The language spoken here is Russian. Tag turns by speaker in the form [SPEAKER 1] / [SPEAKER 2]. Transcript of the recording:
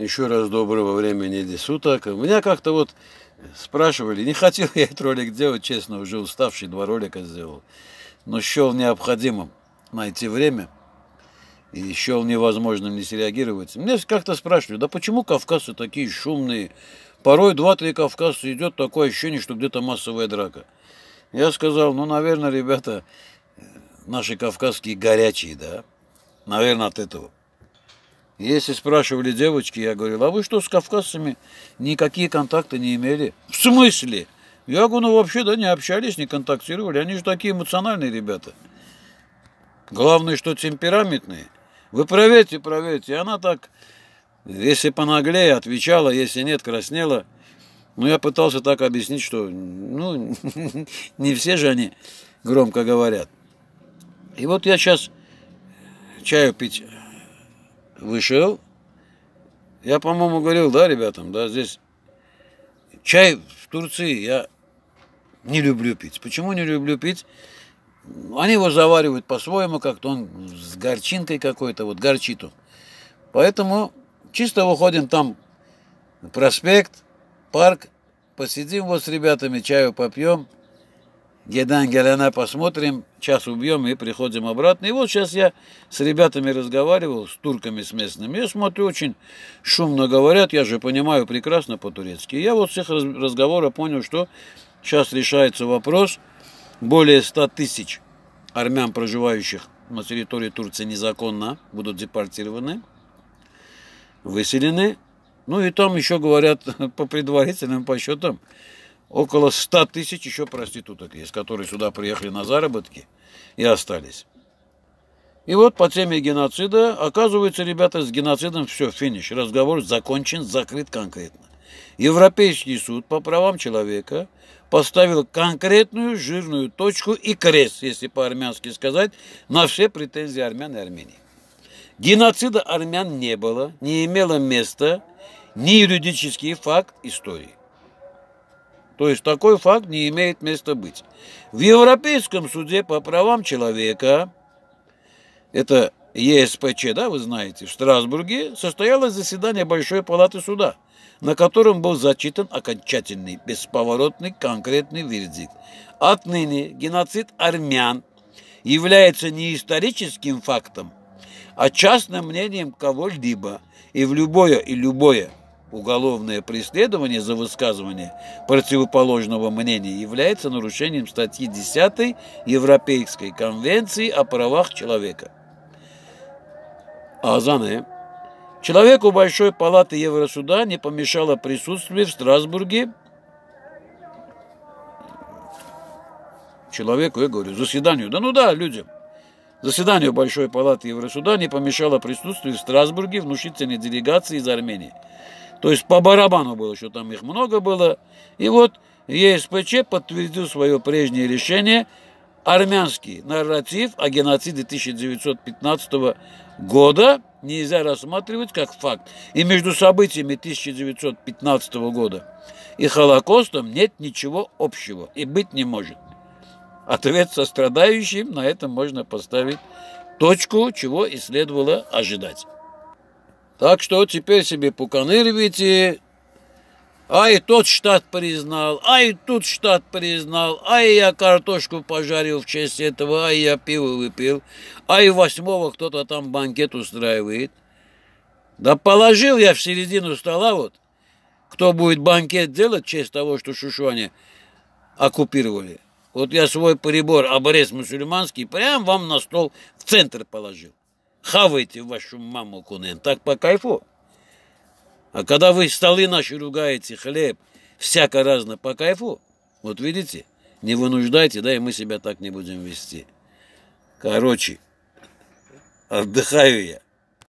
[SPEAKER 1] Еще раз доброго времени суток. Меня как-то вот спрашивали, не хотел я этот ролик делать, честно, уже уставший, два ролика сделал. Но счел необходимым найти время и счел невозможным не среагировать. Мне как-то спрашивали, да почему кавказцы такие шумные? Порой два-три кавказца идет, такое ощущение, что где-то массовая драка. Я сказал, ну, наверное, ребята, наши кавказские горячие, да? Наверное, от этого. Если спрашивали девочки, я говорил, а вы что, с кавказцами никакие контакты не имели? В смысле? Я говорю, ну вообще, да, не общались, не контактировали. Они же такие эмоциональные ребята. Главное, что темпераментные. Вы проверьте, проверьте. Она так, если понаглее, отвечала, если нет, краснела. Но я пытался так объяснить, что, ну, не все же они громко говорят. И вот я сейчас чаю пить вышел. Я, по-моему, говорил, да, ребятам, да, здесь чай в Турции я не люблю пить. Почему не люблю пить? Они его заваривают по-своему, как-то он с горчинкой какой-то, вот горчиту. Поэтому чисто выходим там проспект, парк, посидим вот с ребятами, чаю попьем – Гедан-Геляна посмотрим, час убьем и приходим обратно. И вот сейчас я с ребятами разговаривал, с турками, с местными. Я смотрю, очень шумно говорят, я же понимаю прекрасно по-турецки. Я вот всех их разговора понял, что сейчас решается вопрос более 100 тысяч армян, проживающих на территории Турции незаконно, будут депортированы, выселены. Ну и там еще говорят по предварительным посчетам около 100 тысяч еще проституток есть, которые сюда приехали на заработки и остались. И вот по теме геноцида, оказывается, ребята, с геноцидом все, финиш, разговор закончен, закрыт конкретно. Европейский суд по правам человека поставил конкретную жирную точку и крест, если по-армянски сказать, на все претензии армян и Армении. Геноцида армян не было, не имело места ни юридический факт истории. То есть такой факт не имеет места быть. В Европейском суде по правам человека, это ЕСПЧ, да, вы знаете, в Страсбурге состоялось заседание Большой палаты суда, на котором был зачитан окончательный, бесповоротный, конкретный вердикт. Отныне геноцид армян является не историческим фактом, а частным мнением кого-либо, и в любое и любое Уголовное преследование за высказывание противоположного мнения является нарушением статьи 10 Европейской конвенции о правах человека. Азане. Человеку Большой палаты Евросуда не помешало присутствие в Страсбурге человеку, я говорю, заседанию, да ну да, людям. Заседанию Большой палаты Евросуда не помешало присутствие в Страсбурге внушительной делегации из Армении. То есть по барабану было, что там их много было. И вот ЕСПЧ подтвердил свое прежнее решение армянский нарратив о геноциде 1915 года нельзя рассматривать как факт. И между событиями 1915 года и Холокостом нет ничего общего и быть не может. Ответ со страдающим на этом можно поставить точку, чего и следовало ожидать. Так что теперь себе пуканыривайте. А ай тот штат признал, ай и тут штат признал, ай я картошку пожарил в честь этого, ай я пиво выпил, ай восьмого кто-то там банкет устраивает. Да положил я в середину стола вот, кто будет банкет делать в честь того, что Шушуане оккупировали. Вот я свой прибор, обрез мусульманский, прям вам на стол в центр положил хавайте вашу маму кунен, так по кайфу. А когда вы столы наши ругаете, хлеб, всяко разно по кайфу, вот видите, не вынуждайте, да, и мы себя так не будем вести. Короче, отдыхаю я.